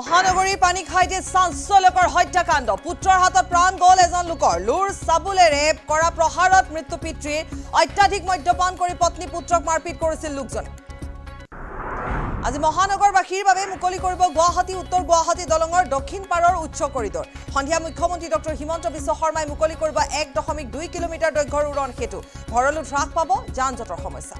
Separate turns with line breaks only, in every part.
মহানগৰীৰ পানি খাইতে সঞ্চলকৰ হত্যাকাণ্ড পুত্ৰৰ হাতত প্ৰাণ গল এজন লোকৰ লুৰ সাবুলেৰে কৰা প্ৰহাৰত মৃত্যু পিতৃৰ অত্যাধিক মদ্যপান কৰি পত্নী পুত্ৰক মাৰপিট কৰিছিল লোকজনে আজি মহানগৰবাসীৰ বাবে মুকলি কৰিব গুৱাহাটী উত্তৰ গুৱাহাটী দলঙৰ দক্ষিণ পাৰৰ উচ্চ কৰিডৰ সন্ধিয়া মুখ্যমন্ত্ৰী ডক্টৰ হিমন্ত বিশ্ব শৰ্মাই মুকলি কৰিব এক দশমিক দুই কিলোমিটাৰ দৈৰ্ঘ্যৰ উৰণ সেতু ঘৰলৈ হ্ৰাস পাব যান জঁটৰ সমস্যা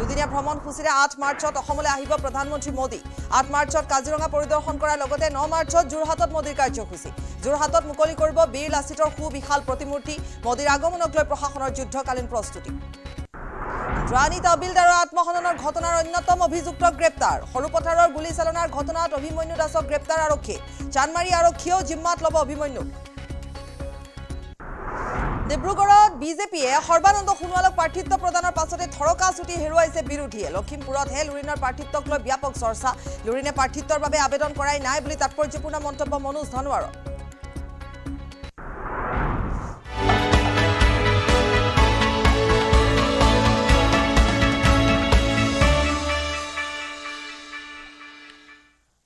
দুদিনীয়া ভ্ৰমণসূচীৰে আঠ মাৰ্চত অসমলৈ আহিব প্ৰধানমন্ত্ৰী মোদী আঠ মাৰ্চত কাজিৰঙা পৰিদৰ্শন কৰাৰ লগতে ন মাৰ্চত যোৰহাটত মোদীৰ কাৰ্যসূচী যোৰহাটত মুকলি কৰিব বীৰ লাচিতৰ সুবিশাল প্ৰতিমূৰ্তি মোদীৰ আগমনক লৈ প্ৰশাসনৰ যুদ্ধকালীন প্ৰস্তুতি ৰাণী তাবিলদাৰৰ আত্মহননৰ ঘটনাৰ অন্যতম অভিযুক্ত গ্ৰেপ্তাৰ সৰুপথাৰৰ গুলীচালনাৰ ঘটনাত অভিমন্যু দাসক গ্ৰেপ্তাৰ আৰক্ষীয়ে চানমাৰী আৰক্ষীয়েও জিম্মাত ল'ব অভিমন্যুক ডিব্ৰুগড়ত বিজেপিয়ে সৰ্বানন্দ সোণোৱালক প্ৰাৰ্থিত্ব প্ৰদানৰ পাছতে থৰকা ছুটি হেৰুৱাইছে বিৰোধীয়ে লখিমপুৰতহে লুৰিণৰ প্ৰাৰ্থিত্বক লৈ ব্যাপক চৰ্চা লুৰিণে প্ৰাৰ্থিত্বৰ বাবে আবেদন কৰাই নাই বুলি তাৎপৰ্যপূৰ্ণ মন্তব্য মনোজ ধানোৱাৰৰ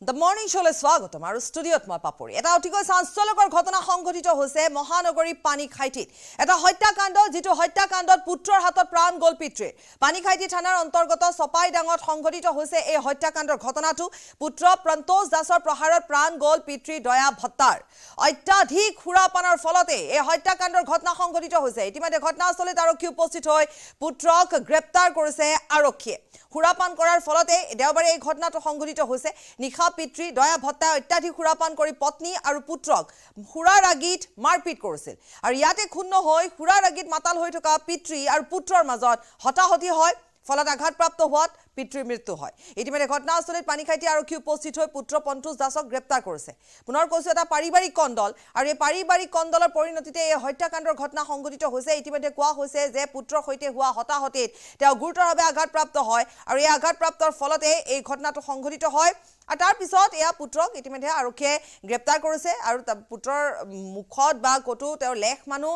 দ্য মৰ্ণিং শ্ব'লৈ স্বাগতম আৰু ষ্টুডিঅ'ত মই পাপৰি এটা অতিকৈ চাঞ্চলকৰ ঘটনা সংঘটিত হৈছে মহানগৰী পানীখাইটিত এটা হত্যাকাণ্ড যিটো হত্যাকাণ্ডত পুত্ৰৰ হাতত প্ৰাণ গ'ল পিতৃৰ পানীখাইটি থানাৰ অন্তৰ্গত চপাইডাঙত সংঘটিত হৈছে এই হত্যাকাণ্ডৰ ঘটনাটো পুত্ৰ প্ৰন্তোষ দাসৰ প্ৰহাৰত প্ৰাণ গ'ল পিতৃ দয়া ভট্টাৰ অত্যাধিক সুৰাপানৰ ফলতে এই হত্যাকাণ্ডৰ ঘটনা সংঘটিত হৈছে ইতিমধ্যে ঘটনাস্থলীত আৰক্ষী উপস্থিত হৈ পুত্ৰক গ্ৰেপ্তাৰ কৰিছে আৰক্ষীয়ে সুৰাপান কৰাৰ ফলতে দেওবাৰে এই ঘটনাটো সংঘটিত হৈছে নিশা পিতৃ দয়া ভত্তায় অত্যাধিক সুৰাপান কৰি পত্নী আৰু পুত্ৰক সুৰাৰ আগিত মাৰপিট কৰিছিল আৰু ইয়াতে ক্ষুণ্ণ হৈ সুৰাৰ আগিত মাতাল হৈ থকা পিতৃ আৰু পুত্ৰৰ মাজত হতাহতি হয় ফলত আঘাতপ্ৰাপ্ত হোৱাত পিতৃ মৃত্যু হয় ইতিমধ্যে ঘটনাস্থলীত পানীখাইটি আৰক্ষী উপস্থিত হৈ পুত্ৰ পন্তোষ দাসক গ্ৰেপ্তাৰ কৰিছে পুনৰ কৈছো এটা পাৰিবাৰিক কণ্ডল আৰু এই পাৰিবাৰিক কণ্ডলৰ পৰিণতিতে এই হত্যাকাণ্ডৰ ঘটনা সংঘটিত হৈছে ইতিমধ্যে কোৱা হৈছে যে পুত্ৰৰ সৈতে হোৱা হতাহতিত তেওঁ গুৰুতৰভাৱে আঘাতপ্ৰাপ্ত হয় আৰু এই আঘাতপ্ৰাপ্তৰ ফলতে এই ঘটনাটো সংঘটিত হয় আৰু তাৰপিছত এয়া পুত্ৰক ইতিমধ্যে আৰক্ষীয়ে গ্ৰেপ্তাৰ কৰিছে আৰু পুত্ৰৰ মুখত বা ক'তো তেওঁৰ লেখ মানুহ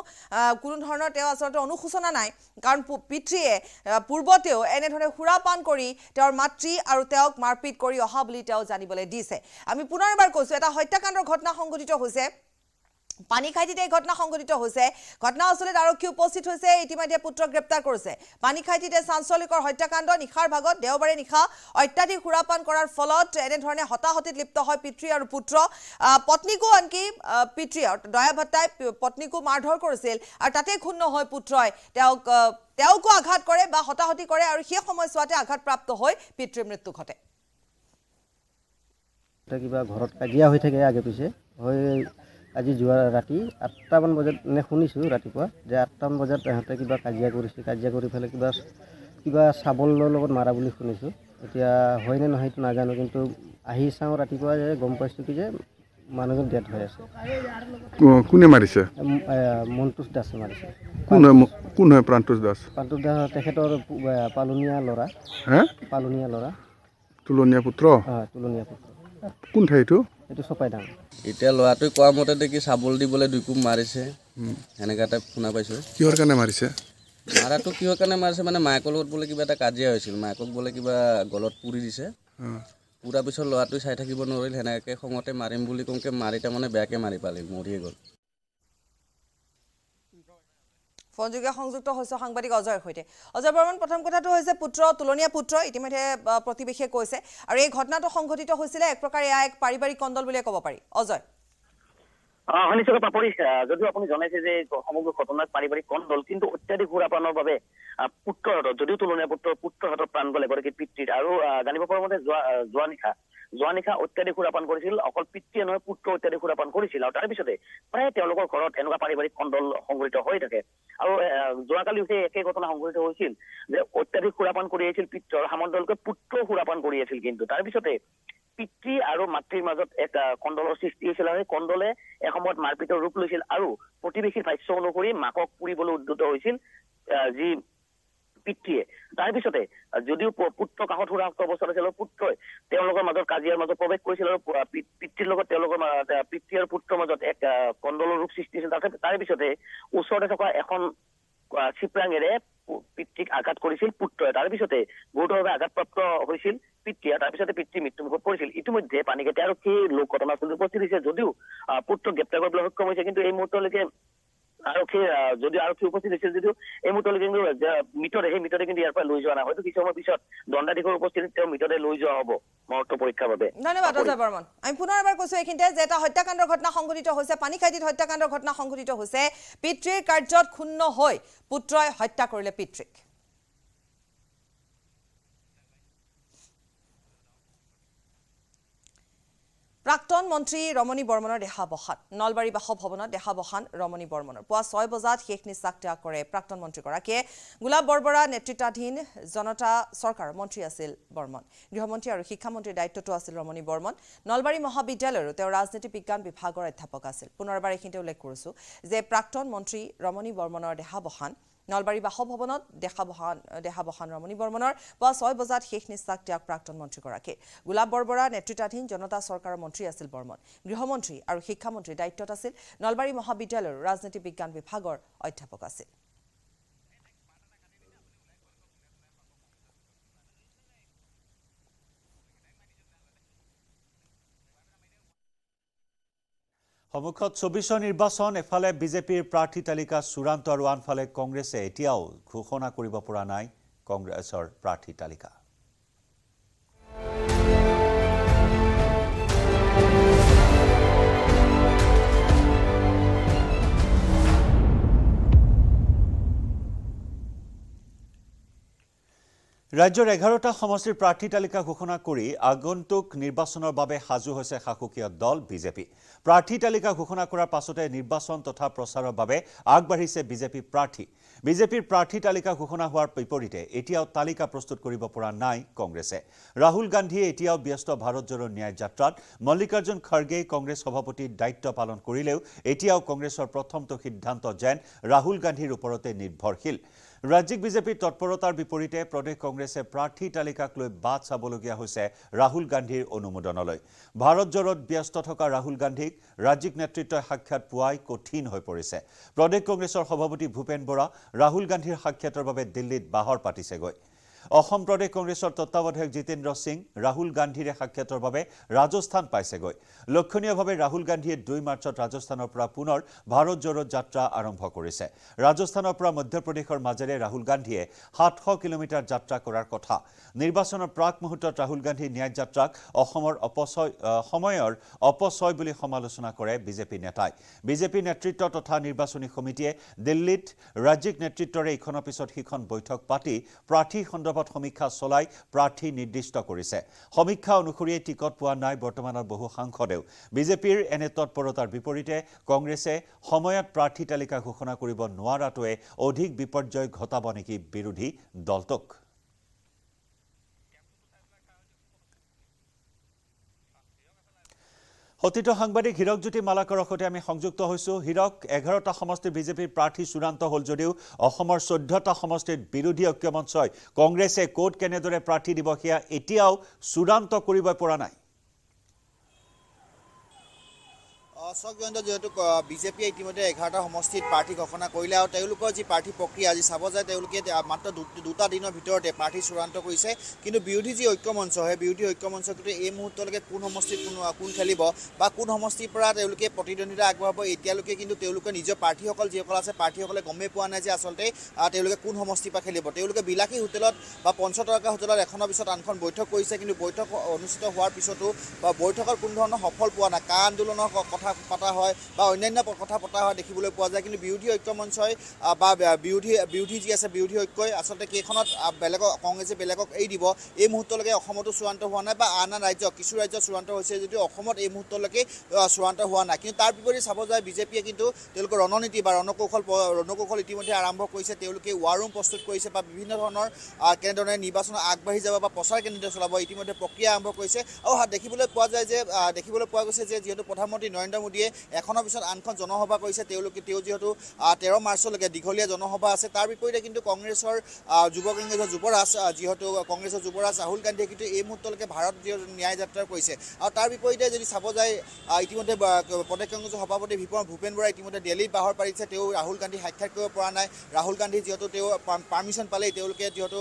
কোনো ধৰণৰ তেওঁ আচলতে অনুশোচনা নাই কাৰণ পিতৃয়ে পূৰ্বতেও এনেধৰণে সুৰাপান কৰি কৰি তেওঁৰ মাতৃ আৰু তেওঁক মাৰপিট কৰি অহা বুলি তেওঁ জানিবলৈ দিছে আমি পুনৰ এবাৰ কৈছোঁ এটা হত্যাকাণ্ডৰ ঘটনা সংঘটিত হৈছে পানী খাই তিতে এই ঘটনা সংঘটিত হৈছে ঘটনাস্থলীত আৰক্ষী উপস্থিত হৈছে ইতিমধ্যে পুত্ৰক গ্ৰেপ্তাৰ কৰিছে পানী খাই তিতে চাঞ্চলিকৰ হত্যাকাণ্ড নিশাৰ ভাগত দেওবাৰে নিশা অত্যাধিক সুৰাপান কৰাৰ ফলত এনেধৰণে হতাহতিত লিপ্ত হয় পিতৃ আৰু পুত্ৰ পত্নীকো আনকি পিতৃ দয়াভত্তাই পত্নীকো মাৰধৰ কৰিছিল আৰু তাতে ক্ষুণ্ণ হয় পুত্ৰই তেওঁক তেওঁকো আঘাত কৰে বা হতাহতি কৰে আৰু সেই সময়ছোৱাতে আঘাতপ্ৰাপ্ত হৈ পিতৃৰ মৃত্যু ঘটে
কিবা ঘৰত কাজিয়া হৈ থাকে পিছে আজি যোৱা ৰাতি আঠটামান বজাত মানে শুনিছোঁ ৰাতিপুৱা যে আঠটামান বজাত তাহাঁতে কিবা কাজিয়া কৰিছে কাজিয়া কৰি পেলাই কিবা কিবা চাবলৰ লগত মাৰা বুলি শুনিছোঁ এতিয়া হয়নে নহয় সেইটো নাজানো কিন্তু আহি চাওঁ ৰাতিপুৱা যে গম পাইছোঁ কি যে মানুহজন ডেড হৈ আছে কোনে মাৰিছে মন্তোষ দাসে মাৰিছে কোন হয় কোন হয় প্ৰাণোষ দাস প্ৰাণোষ দাস তেখেতৰ পালনীয়া ল'ৰা পালনীয়া ল'ৰা তুলনীয়া পুত্ৰ হয় তুলনীয়া পুত্ৰ কোন ঠাইটো এইটো চপাই দাম এতিয়া ল'ৰাটোৱে
কোৱা মতে দেখি চাবল দিবলৈ দুইকোপ মাৰিছে এটা শুনা পাইছোঁ
কিহৰ কাৰণে মাৰিছে
মাৰাটো কিহৰ কাৰণে মাৰিছে মানে মাকৰ লগত বোলে কিবা এটা কাজিয়া হৈছিল মাকক বোলে কিবা গলত পুৰি দিছে পুৰাৰ পিছত ল'ৰাটোৱে চাই থাকিব নোৱাৰিল সেনেকৈ খঙতে মাৰিম বুলি কওঁকে মাৰি তাৰমানে বেয়াকৈ মাৰি পালিল মৰিয়ে গ'ল
ফোনযোগে সংযুক্ত হৈছে সাংবাদিক অজয়ৰ সৈতে অজয় বৰ্মন প্ৰথম কথাটো হৈছে পুত্ৰ তুলনীয়া পুত্ৰ ইতিমধ্যে প্ৰতিবেশীয়ে কৈছে আৰু এই ঘটনাটো সংঘটিত হৈছিলে এক প্ৰকাৰে এক পাৰিবাৰিক কণ্ডল বুলিয়ে ক'ব পাৰি অজয়
হয় পাপৰি যদিও আপুনি জনাইছে যে সমগ্ৰ ঘটনাত পাৰিবাৰিক কণ্ডল কিন্তু অত্যাধিক সুৰাপানৰ বাবে পুত্ৰহঁতৰ যদিও তুলনীয়া পুত্ৰৰ পুত্ৰহঁতৰ প্ৰাণ গ'ল এগৰাকী পিতৃৰ আৰু জানিব পৰা মতে যোৱা যোৱা নিশা যোৱা নিশা অত্যাধিক সুৰাপান কৰিছিল অকল পিতৃয়ে নহয় পুত্ৰ অত্যাধিক সুৰাপান কৰিছিল আৰু তাৰপিছতে প্ৰায় তেওঁলোকৰ ঘৰত এনেকুৱা পাৰিবাৰিক কণ্ডল সংঘটিত হৈ থাকে আৰু যোৱাকালিও সেই একে ঘটনা সংঘটিত হৈছিল যে অত্যাধিক সুৰাপান কৰি আহিছিল পিতৃ পিতৃৰ সামন্তলোকে পুত্ৰও সুৰাপান কৰি আছিল কিন্তু তাৰপিছতে পিতৃ আৰু মাতৃৰ মাজত এক কণ্ডলৰ সৃষ্টি হৈছিল আৰু সেই কণ্ডলে এসময়ত মাৰপিটৰ ৰূপ লৈছিল আৰু প্ৰতিবেশীৰ ভাষ্য অনুসৰি মাকক পুৰিবলৈ উদ্ধত হৈছিল যি পিতৃয়ে তাৰপিছতে যদিও পুত্ৰ কাষত সুৰাক্ত অৱস্থাত আছিল আৰু পুত্ৰই তেওঁলোকৰ মাজত কাজিয়াৰ মাজত প্ৰৱেশ কৰিছিল আৰু পিতৃৰ লগত তেওঁলোকৰ পিতৃ আৰু পুত্ৰৰ মাজত এক কণ্ডলৰ ৰূপ সৃষ্টি হৈছিল তাৰ তাৰপিছতে ওচৰতে থকা এখন চিপৰাঙেৰে পিতৃক আঘাত কৰিছিল পুত্ৰই তাৰপিছতে গুৰুতৰভাৱে আঘাতপ্ৰাপ্ত হৈছিল পিতৃয়ে তাৰপিছতে পিতৃ মৃত্যুমুখত পৰিছিল ইতিমধ্যে পানীগাতে আৰু সেই লোক ঘটনাস্থলীত উপস্থিত হৈছে যদিও পুত্ৰক গ্ৰেপ্তাৰ কৰিবলৈ সক্ষম হৈছে কিন্তু এই মুহূৰ্তলৈকে আৰক্ষী যদি আৰক্ষী উপস্থিত হৈছিল যদিও এই মুহূৰ্তলৈ কিন্তু মৃতদেহে মৃতদেহ কিন্তু ইয়াৰ পৰা লৈ যোৱা নাই হয়তো কিছু সময় পিছত দণ্ডাধীশৰ উপস্থিতিত তেওঁ মৃতদেহ লৈ যোৱা হ'ব
পিতৃৰ কাৰ্যত ক্ষুণ্ণ হৈ পুত্ৰই হত্যা কৰিলে পিতৃক প্ৰাক্তন মন্ত্ৰী ৰমণী বৰ্মনৰ দেহাৱসান নলবাৰী বাসভৱনত দেহাৱসান ৰমণী বৰ্মনৰ পুৱা ছয় বজাত শেষ নিশ্বাস ত্যাগ কৰে প্ৰাক্তন মন্ত্ৰীগৰাকীয়ে গোলাপ বৰবৰা নেতৃত্বাধীন জনতা চৰকাৰৰ মন্ত্ৰী আছিল বৰ্মন গৃহমন্ত্ৰী আৰু শিক্ষামন্ত্ৰীৰ দায়িত্বটো আছিল ৰমণী বৰ্মন নলবাৰী মহাবিদ্যালয়ৰো তেওঁ ৰাজনীতি বিজ্ঞান বিভাগৰ অধ্যাপক আছিল পুনৰবাৰ এইখিনিতে উল্লেখ কৰিছো যে প্ৰাক্তন মন্ত্ৰী ৰমণী বৰ্মনৰ দেহাৱসান নলবাৰী বাসভৱনত দেহাৱসান দেহাৱসান ৰমণি বৰ্মনৰ পুৱা ছয় বজাত শেষ নিশ্বাস ত্যাগ প্ৰাক্তন মন্ত্ৰীগৰাকীয়ে গোলাপ বৰবৰা নেতৃত্বাধীন জনতা চৰকাৰৰ মন্ত্ৰী আছিল বৰ্মন গৃহমন্ত্ৰী আৰু শিক্ষামন্ত্ৰীৰ দায়িত্বত আছিল নলবাৰী মহাবিদ্যালয়ৰ ৰাজনীতি বিজ্ঞান বিভাগৰ অধ্যাপক আছিল
সমুখত চৌবিশ নিৰ্বাচন এফালে বিজেপিৰ প্ৰাৰ্থী তালিকা চূড়ান্ত আৰু আনফালে কংগ্ৰেছে এতিয়াও ঘোষণা কৰিব পৰা নাই কংগ্ৰেছৰ প্ৰাৰ্থী তালিকা রাজ্যের এগারোটা সমির প্রার্থী তালিকা ঘোষণা করে আগন্তুক নির্বাচনের সাজু হয়েছে শাসকীয় দল বিজেপি প্রার্থী তালিকা ঘোষণা করার পাছতে নির্বাচন তথা প্রচারের আগবাড়িছে বিজেপি প্রার্থী বিজেপির প্রার্থী তালিকা ঘোষণা হওয়ার বিপরীতে এতিয়াও তালিকা প্রস্তুত করবা নাই কংগ্রেসে রাহুল গান্ধীয় এতিয়াও ব্যস্ত ভারতজোড় ন্যায় যাত্রাত মল্লিকার্জুন খার্গেই কংগ্রেস সভাপতির দায়িত্ব পালন করলেও এতিয়াও কংগ্রেসের প্রথমটো সিদ্ধান্ত যেন রাহুল গান্ধীর উপরতে নির্ভরশীল ৰাজ্যিক বিজেপিৰ তৎপৰতাৰ বিপৰীতে প্ৰদেশ কংগ্ৰেছে প্ৰাৰ্থী তালিকাক লৈ বাট চাবলগীয়া হৈছে ৰাহুল গান্ধীৰ অনুমোদনলৈ ভাৰতজোৰত ব্যস্ত থকা ৰাহুল গান্ধীক ৰাজ্যিক নেতৃত্বই সাক্ষাৎ পোৱাই কঠিন হৈ পৰিছে প্ৰদেশ কংগ্ৰেছৰ সভাপতি ভূপেন বৰা ৰাহুল গান্ধীৰ সাক্ষাতৰ বাবে দিল্লীত বাহৰ পাতিছেগৈ অসম প্ৰদেশ কংগ্ৰেছৰ তত্বাৱধায়ক জিতেন্দ্ৰ সিং ৰাহুল গান্ধীৰে সাক্ষাতৰ বাবে ৰাজস্থান পাইছেগৈ লক্ষণীয়ভাৱে ৰাহুল গান্ধীয়ে দুই মাৰ্চত ৰাজস্থানৰ পৰা পুনৰ ভাৰত জ'ৰত যাত্ৰা আৰম্ভ কৰিছে ৰাজস্থানৰ পৰা মধ্যপ্ৰদেশৰ মাজেৰে ৰাহুল গান্ধীয়ে সাতশ কিলোমিটাৰ যাত্ৰা কৰাৰ কথা নিৰ্বাচনৰ প্ৰাক মুহূৰ্তত ৰাহুল গান্ধীৰ ন্যায় যাত্ৰাক অসমৰ অপচয় সময়ৰ অপচয় বুলি সমালোচনা কৰে বিজেপি নেতাই বিজেপি নেতৃত্ব তথা নিৰ্বাচনী সমিতিয়ে দিল্লীত ৰাজ্যিক নেতৃত্বৰে ইখনৰ পিছত সিখন বৈঠক পাতি প্ৰাৰ্থী সন্দৰ্ভত নিৰাপদ সমীক্ষা চলাই প্ৰাৰ্থী নিৰ্দিষ্ট কৰিছে সমীক্ষা অনুসৰিয়ে টিকট পোৱা নাই বৰ্তমানৰ বহু সাংসদেও বিজেপিৰ এনে তৎপৰতাৰ বিপৰীতে কংগ্ৰেছে সময়ত প্ৰাৰ্থী তালিকা ঘোষণা কৰিব নোৱাৰাটোৱে অধিক বিপৰ্যয় ঘটাব নেকি বিৰোধী দলটোক অতীত সাংবাদিক হীৰকজ্যোতি মালাকৰ সৈতে আমি সংযুক্ত হৈছোঁ হীৰক এঘাৰটা সমষ্টিৰ বিজেপিৰ প্ৰাৰ্থী চূড়ান্ত হল যদিও অসমৰ চৈধ্যটা সমষ্টিত বিৰোধী ঐক্য মঞ্চয় কংগ্ৰেসে কোট কেনেদৰে প্ৰাৰ্থী দিব সেয়া এতিয়াও চূড়ান্ত কৰিব পৰা নাই
অশোক জয়ন্ত যিহেতুক বিজেপিয়ে ইতিমধ্যে এঘাৰটা সমষ্টিত প্ৰাৰ্থী ঘোষণা কৰিলে আৰু তেওঁলোকৰ যি প্ৰাৰ্থী প্ৰক্ৰিয়া আজি চাব যায় তেওঁলোকে মাত্ৰ দুটা দিনৰ ভিতৰতে প্ৰাৰ্থী চূড়ান্ত কৰিছে কিন্তু বিৰোধী যি ঐক্য মঞ্চ সেই বিৰোধী ঐক্য মঞ্চ কিন্তু এই মুহূৰ্তলৈকে কোন সমষ্টিত কোন কোন খেলিব বা কোন সমষ্টিৰ পৰা তেওঁলোকে প্ৰতিদ্বন্দ্বিতা আগবঢ়াব এতিয়ালৈকে কিন্তু তেওঁলোকে নিজৰ প্ৰাৰ্থীসকল যিসকল আছে প্ৰাৰ্থীসকলে গমেই পোৱা নাই যে আচলতে তেওঁলোকে কোন সমষ্টিৰ পৰা খেলিব তেওঁলোকে বিলাসী হোটেলত বা পঞ্চতৰকা হোটেলত এখনৰ পিছত আনখন বৈঠক কৰিছে কিন্তু বৈঠক অনুষ্ঠিত হোৱাৰ পিছতো বা কোনো ধৰণৰ সফল পোৱা নাই কা আন্দোলনৰ কথা পতা হয় বা অন্যান্য কথা পতা হয় দেখিবলৈ পোৱা যায় কিন্তু বিৰোধী ঐক্য মঞ্চই বা বিৰোধী বিৰোধী যি আছে বিৰোধী ঐক্যই আচলতে কেইখনত বেলেগক কংগ্ৰেছে বেলেগক এৰি দিব এই মুহূৰ্তলৈকে অসমতো চূড়ান্ত হোৱা নাই বা আন আন ৰাজ্য কিছু ৰাজ্য চূড়ান্ত হৈছে যদিও অসমত এই মুহূৰ্তলৈকে চূড়ান্ত হোৱা নাই কিন্তু তাৰ বিপৰীতে চাব যায় বিজেপিয়ে কিন্তু তেওঁলোকৰ ৰণনীতি বা ৰণকৌশল ৰণকৌশল ইতিমধ্যে আৰম্ভ কৰিছে তেওঁলোকে ৱাৰ ৰুম প্ৰস্তুত কৰিছে বা বিভিন্ন ধৰণৰ কেনেধৰণে নিৰ্বাচন আগবাঢ়ি যাব বা প্ৰচাৰ কেনেদৰে চলাব ইতিমধ্যে প্ৰক্ৰিয়া আৰম্ভ কৰিছে আৰু দেখিবলৈ পোৱা যায় যে দেখিবলৈ পোৱা গৈছে যে যিহেতু প্ৰধানমন্ত্ৰী নৰেন্দ্ৰ নৰেন্দ্ৰ মোদিয়ে এখন পিছন আনখন জনসভা কৰিছে তেওঁলোকে তেওঁ যিহেতু তেৰ মাৰ্চলৈকে দীঘলীয়া জনসভা আছে তাৰ বিপৰীতে কিন্তু কংগ্ৰেছৰ যুৱ কংগ্ৰেছৰ যুৱৰাজ যিহেতু কংগ্ৰেছৰ যুৱৰাজ ৰাহুল গান্ধীয়ে কিন্তু এই মুহূৰ্তলৈকে ভাৰত যিহেতু ন্যায় যাত্ৰা কৰিছে আৰু তাৰ বিপৰীতে যদি চাব যায় ইতিমধ্যে প্ৰদেশ কংগ্ৰেছৰ সভাপতি ভূপেন বৰাই ইতিমধ্যে বাহৰ পাৰিছে তেওঁ ৰাহুল গান্ধী সাক্ষাৎ কৰিব পৰা নাই ৰাহুল গান্ধী যিহেতু যেহেতু পাৰ্মিশ্যন পালেই তেওঁলোকে যিহেতু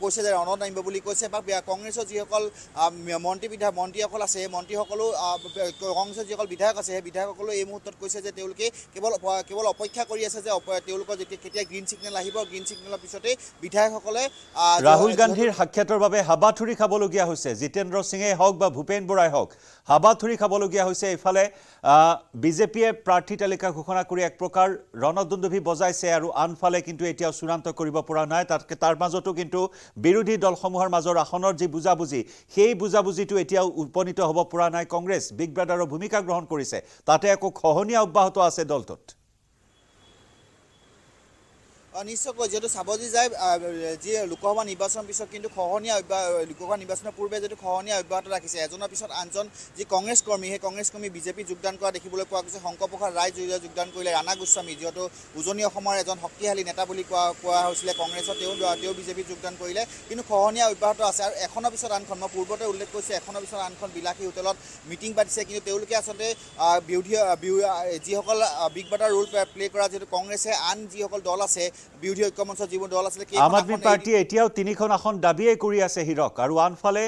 কৈছে যে ৰণত আনিব বুলি কৈছে বা কংগ্ৰেছৰ যিসকল মন্ত্ৰী বিধায়ক মন্ত্ৰীসকল আছে মন্ত্ৰীসকলো কংগ্ৰেছৰ যিসকল বিধায়ক আছে বিধায় বিধায়কসকলেও এই মুহূৰ্তত কৈছে যে তেওঁলোকে কেৱল কেৱল অপেক্ষা কৰি আছে যে তেওঁলোকৰ যেতিয়া কেতিয়া গ্ৰীণ ছিগনেল আহিব গ্ৰীণ ছিগনেলৰ পিছতে বিধায়কসকলে ৰাহুল গান্ধীৰ
সাক্ষাতৰ বাবে হাবাথুৰি খাবলগীয়া হৈছে জিতেন্দ্ৰ সিঙেই হওক বা ভূপেন বৰাই হওক হাবাথুৰি খাবলগীয়া হৈছে ইফালে বিজেপিয়ে প্ৰাৰ্থী তালিকা ঘোষণা কৰি এক প্ৰকাৰ ৰণদ্বন্দ্বী বজাইছে আৰু আনফালে কিন্তু এতিয়াও চূড়ান্ত কৰিব পৰা নাই তাত তাৰ মাজতো কিন্তু বিৰোধী দলসমূহৰ মাজৰ আসনৰ যি বুজাবুজি সেই বুজাবুজিটো এতিয়াও উপনীত হ'ব পৰা নাই কংগ্ৰেছ বিগ ব্ৰাদাৰৰ ভূমিকা গ্ৰহণ কৰিছে তাতে একো খহনীয়া অব্যাহত আছে দলটোত
নিশ্চয়কৈ যিহেতু চাব যদি যায় যি লোকসভা নিৰ্বাচনৰ পিছত কিন্তু খহনীয়া অব্যাহ লোকসভা নিৰ্বাচনৰ পূৰ্বে যিহেতু খহনীয়া অব্যাহত ৰাখিছে এজনৰ পিছত আনজন যি কংগ্ৰেছ কৰ্মী সেই কংগ্ৰেছ কৰ্মী বিজেপি যোগদান কৰা দেখিবলৈ পোৱা গৈছে শংকৰপ্ৰসাদ ৰায় জৰিয়তে যোগদান কৰিলে ৰাণা গোস্বামী যিহেতু উজনি অসমৰ এজন শক্তিশালী নেতা বুলি কোৱা কোৱা হৈছিলে কংগ্ৰেছত তেওঁ তেওঁ বিজেপিত যোগদান কৰিলে কিন্তু খহনীয়া অব্যাহত আছে আৰু এখনৰ পিছত আনখন মই পূৰ্বতে উল্লেখ কৰিছোঁ এখনৰ পিছত আনখন বিলাসী হোটেলত মিটিং পাতিছে কিন্তু তেওঁলোকে আচলতে বিৰোধী যিসকল বিগ বাটাৰ ৰোল প্লে' কৰা যিহেতু কংগ্ৰেছে আন যিসকল দল আছে আম আদমী
পাৰ্টীয়ে এতিয়াও তিনিখন আসন দাবীয়ে কৰি আছে হীৰক আৰু আনফালে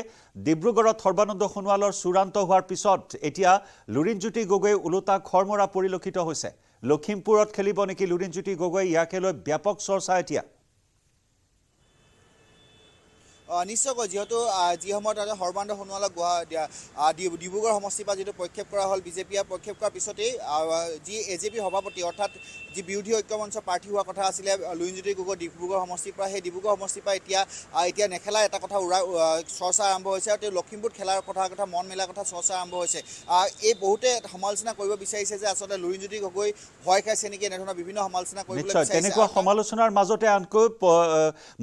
ডিব্ৰুগড়ত সৰ্বানন্দ সোণোৱালৰ চূড়ান্ত হোৱাৰ পিছত এতিয়া লুৰিণজ্যোতি গগৈ ওলোটা খৰমৰা পৰিলক্ষিত হৈছে লখিমপুৰত খেলিব নেকি লুৰিণজ্যোতি গগৈ ইয়াকে লৈ ব্যাপক চৰ্চা এতিয়া
নিশ্চয়কৈ যিহেতু যি সময়ত সৰ্বানন্দ সোণোৱালক ডিব্ৰুগড় সমষ্টিৰ পৰা যিটো প্ৰক্ষেপ কৰা হ'ল বিজেপিয়ে প্ৰক্ষেপ কৰাৰ পিছতেই যি এ জে পি সভাপতি অৰ্থাৎ যি বিৰোধী ঐক্য মঞ্চ প্ৰাৰ্থী হোৱা কথা আছিলে লুইনজ্যোতি গগৈ ডিব্ৰুগড় সমষ্টিৰ পৰা সেই ডিব্ৰুগড় সমষ্টিৰ পৰা এতিয়া এতিয়া নেখেলা এটা কথা উৰা চৰ্চা আৰম্ভ হৈছে আৰু তেওঁ লখিমপুৰ খেলাৰ কথা কথা মন মেলাৰ কথা চৰ্চা আৰম্ভ হৈছে এই বহুতে সমালোচনা কৰিব বিচাৰিছে যে আচলতে লুইনজ্যোতি গগৈ ভয় খাইছে নেকি এনেধৰণৰ বিভিন্ন সমালোচনা কৰিবলৈ তেনেকুৱা
সমালোচনাৰ মাজতে আনকৈ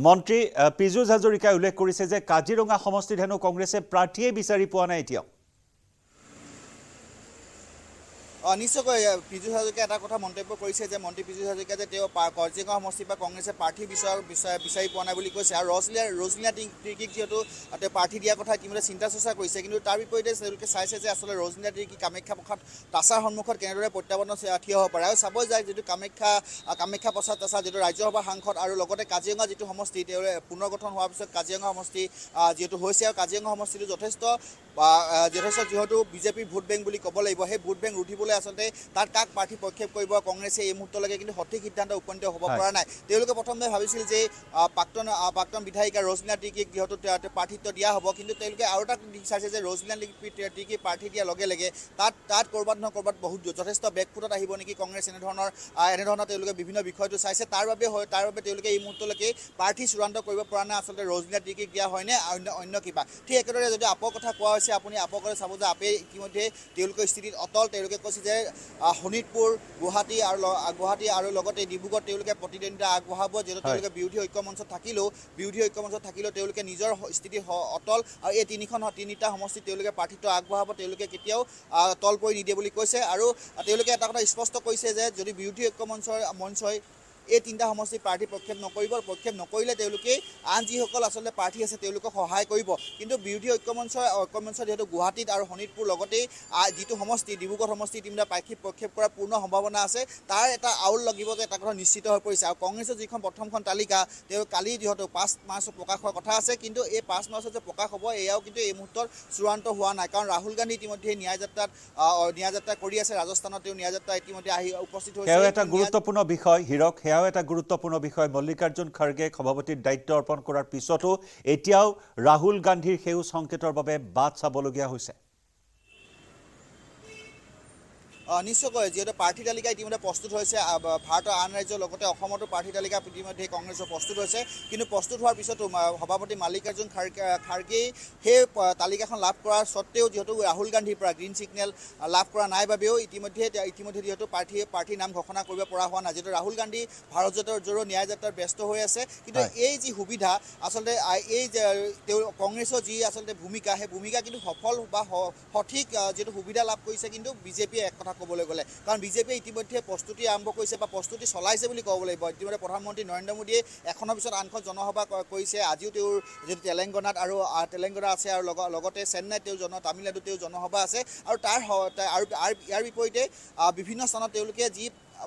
মন্ত্ৰী পীযুষ হাজৰিকাই উল্লেখ উল্লেখ কৰিছে যে কাজিৰঙা সমষ্টিত হেনো কংগ্ৰেছে প্ৰাৰ্থীয়ে বিচাৰি পোৱা নাই এতিয়াও
নিশ্চয়কৈ পিজু হাজৰিকাই এটা কথা মন্তব্য কৰিছে যে মন্ত্ৰী পিজু হাজৰিকাই যে তেওঁ কৰ্জিগাঁও সমষ্টিৰ পৰা কংগ্ৰেছে প্ৰাৰ্থী বিচৰা বিচাৰি পোৱা নাই বুলি কৈছে আৰু ৰজলীয়া ৰজলীয়া তিৰ্কীক যিহেতু তেওঁ প্ৰাৰ্থী দিয়াৰ কথা কিমান চিন্তা চৰ্চা কৰিছে কিন্তু তাৰ বিপৰীতে তেওঁলোকে চাইছে যে আচলতে ৰজলীয়া তিৰ্কী কামাখ্যা প্ৰসাদ তাছাৰ সন্মুখত কেনেদৰে প্ৰত্যাহ্বানত থিয় হ'ব পাৰে আৰু চাব যায় যিটো কামাখ্যা কামাখ্যা প্ৰসাদ তাছা যিটো ৰাজ্যসভাৰ সাংসদ আৰু লগতে কাজিৰঙা যিটো সমষ্টি তেওঁৰ পুনৰ্গঠন হোৱাৰ পিছত কাজিৰঙা সমষ্টি যিহেতু হৈছে আৰু কাজিৰঙা সমষ্টিটো যথেষ্ট যথেষ্ট যিহেতু বিজেপিৰ ভোট বেংক বুলি ক'ব লাগিব সেই ভোট বেংক উঠিবলৈ পাবলৈ আচলতে তাত কাক প্ৰাৰ্থী প্ৰক্ষেপ কৰিব কংগ্ৰেছে এই মুহূৰ্তলৈকে কিন্তু সঠিক সিদ্ধান্ত উপনীত হ'ব পৰা নাই তেওঁলোকে প্ৰথমে ভাবিছিল যে প্ৰাক্তন প্ৰাক্তন বিধায়িকা ৰজমিনা টিকিক যিহেতু প্ৰাৰ্থিত্ব দিয়া হ'ব কিন্তু তেওঁলোকে আৰু এটা বিচাৰিছে যে ৰজমিনা টিকি প্ৰাৰ্থী দিয়াৰ লগে লগে তাত তাত ক'ৰবাত নহয় ক'ৰবাত বহুত যথেষ্ট বেকফুটত আহিব নেকি কংগ্ৰেছ এনেধৰণৰ এনেধৰণৰ তেওঁলোকে বিভিন্ন বিষয়টো চাইছে তাৰ বাবে তাৰ বাবে তেওঁলোকে এই মুহূৰ্তলৈকে প্ৰাৰ্থী চূড়ান্ত কৰিব পৰা নাই আচলতে ৰজমিনা টিকিক দিয়া হয়নে অন্য অন্য কিবা ঠিক একেদৰে যদি আপৰ কথা কোৱা হৈছে আপুনি আপৰ কথা চাব যে আপে ইতিমধ্যে তেওঁলোকৰ স্থিতিত অটল তেওঁলোকে হৈছে যে শোণিতপুৰ গুৱাহাটী আৰু গুৱাহাটী আৰু লগতে ডিব্ৰুগড় তেওঁলোকে প্ৰতিদ্বন্দ্বিতা আগবঢ়াব যিহেতু তেওঁলোকে বিৰোধী ঐক্য মঞ্চত থাকিলেও বিৰোধী ঐক্য মঞ্চত থাকিলেও তেওঁলোকে নিজৰ স্থিতি অটল আৰু এই তিনিখন তিনিটা সমষ্টিত তেওঁলোকে প্ৰাৰ্থিত্ব আগবঢ়াব তেওঁলোকে কেতিয়াও তল পৰি নিদিয়ে বুলি কৈছে আৰু তেওঁলোকে এটা কথা স্পষ্ট কৰিছে যে যদি বিৰোধী ঐক্য মঞ্চৰ মঞ্চই এই তিনিটা সমষ্টি প্ৰাৰ্থী প্ৰক্ষেপ নকৰিব প্ৰক্ষেপ নকৰিলে তেওঁলোকে আন যিসকল আচলতে প্ৰাৰ্থী আছে তেওঁলোকক সহায় কৰিব কিন্তু বিৰোধী ঐক্যমঞ্চৰ ঐক্যমঞ্চ যিহেতু গুৱাহাটীত আৰু শোণিতপুৰ লগতেই যিটো সমষ্টি ডিব্ৰুগড় সমষ্টি তিনিটা প্ৰাৰ্থী প্ৰক্ষেপ কৰাৰ পূৰ্ণ সম্ভাৱনা আছে তাৰ এটা আউল লাগিব যে এটা কথা নিশ্চিত হৈ পৰিছে আৰু কংগ্ৰেছৰ যিখন প্ৰথমখন তালিকা তেওঁ কালি যিহেতু পাঁচ মাৰ্চত প্ৰকাশ হোৱাৰ কথা আছে কিন্তু এই পাঁচ মাৰ্চত যে প্ৰকাশ হ'ব এয়াও কিন্তু এই মুহূৰ্তত চূড়ান্ত হোৱা নাই কাৰণ ৰাহুল গান্ধী ইতিমধ্যে যাত্ৰাত ন্যায়যাত্ৰাত যাত্ৰা কৰি আছে ৰাজস্থানত তেওঁ যাত্ৰা ইতিমধ্যে আহি উপস্থিত হৈছে এটা
গুৰুত্বপূৰ্ণ বিষয় হীৰক সেয়া এয়াও এটা গুৰুত্বপূৰ্ণ বিষয় মল্লিকাৰ্জুন খাৰ্গে সভাপতিৰ দায়িত্ব অৰ্পণ কৰাৰ পিছতো এতিয়াও ৰাহুল গান্ধীৰ সেউ সংকেতৰ বাবে বাট চাবলগীয়া হৈছে
নিশ্চয়কৈ যিহেতু প্ৰাৰ্থী তালিকা ইতিমধ্যে প্ৰস্তুত হৈছে ভাৰতৰ আন ৰাজ্যৰ লগতে অসমতো প্ৰাৰ্থী তালিকা ইতিমধ্যে কংগ্ৰেছৰ প্ৰস্তুত হৈছে কিন্তু প্ৰস্তুত হোৱাৰ পিছতো সভাপতি মাল্লিকাৰ্জুন খাৰ্গে খাৰ্গেই সেই তালিকাখন লাভ কৰাৰ স্বত্তেও যিহেতু ৰাহুল গান্ধীৰ পৰা গ্ৰীণ ছিগনেল লাভ কৰা নাই বাবেও ইতিমধ্যে ইতিমধ্যে যিহেতু প্ৰাৰ্থী প্ৰাৰ্থীৰ নাম ঘোষণা কৰিব পৰা হোৱা নাই যিহেতু ৰাহুল গান্ধী ভাৰত জোতৰ জোৰো ন্যায় যাত্ৰাত ব্যস্ত হৈ আছে কিন্তু এই যি সুবিধা আচলতে এই যে তেওঁ কংগ্ৰেছৰ যি আচলতে ভূমিকা সেই ভূমিকা কিন্তু সফল বা সঠিক যিহেতু সুবিধা লাভ কৰিছে কিন্তু বিজেপিয়ে এক কথা ক'বলৈ গ'লে কাৰণ বিজেপিয়ে ইতিমধ্যে প্ৰস্তুতি আৰম্ভ কৰিছে বা প্ৰস্তুতি চলাইছে বুলি ক'ব লাগিব ইতিমধ্যে প্ৰধানমন্ত্ৰী নৰেন্দ্ৰ মোদীয়ে এখনৰ পিছত আনখন জনসভা কৰিছে আজিও তেওঁৰ যিটো তেলেংগানাত আৰু তেলেংগানা আছে আৰু লগতে চেন্নাইত তেওঁ জন তামিলনাডুত তেওঁ জনসভা আছে আৰু তাৰ আৰু ইয়াৰ বিপৰীতে বিভিন্ন স্থানত তেওঁলোকে যি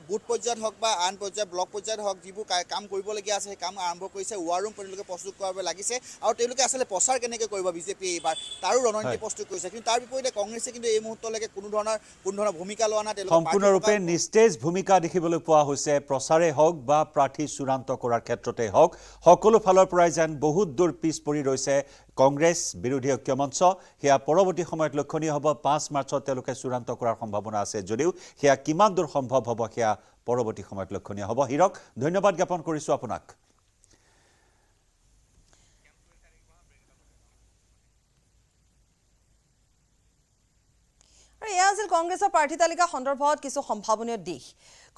বুথ পৰ্যায়ত হওক বা আন পৰ্যায়ত ব্লক পৰ্যায়ত হওক যিবোৰ কাম কৰিবলগীয়া আছে সেই কাম আৰম্ভ কৰিছে ৱাৰ ৰুম তেওঁলোকে প্ৰস্তুত কৰাব লাগিছে আৰু তেওঁলোকে আচলতে প্ৰচাৰ কেনেকৈ কৰিব বিজেপিয়ে এইবাৰ তাৰো ৰণনীতি প্ৰস্তুত কৰিছে কিন্তু তাৰ বিপৰীতে কংগ্ৰেছে কিন্তু এই মুহূৰ্তলৈকে কোনো ধৰণৰ কোনো ধৰণৰ ভূমিকা লোৱা নাই তেওঁলোকে সম্পূৰ্ণৰূপে
নিস্তেজ ভূমিকা দেখিবলৈ পোৱা হৈছে প্ৰচাৰে হওক বা প্ৰাৰ্থী চূড়ান্ত কৰাৰ ক্ষেত্ৰতে হওক সকলো ফালৰ পৰাই যেন বহুত দূৰ পিছ পৰি ৰৈছে কংগ্ৰেছ বিৰোধী ঐক্য মঞ্চ সেয়া পৰৱৰ্তী সময়ত লক্ষণীয় হ'ব পাঁচ মাৰ্চত তেওঁলোকে চূড়ান্ত কৰাৰ সম্ভাৱনা আছে যদিও সেয়া কিমান দূৰ সম্ভৱ হ'ব সেয়া পৰৱৰ্তী সময়ত লক্ষণীয় হ'ব হীৰক ধন্যবাদ জ্ঞাপন কৰিছোঁ আপোনাক
আৰু এয়া আছিল কংগ্ৰেছৰ প্ৰাৰ্থী তালিকা সন্দৰ্ভত কিছু সম্ভাৱনীয় দিশ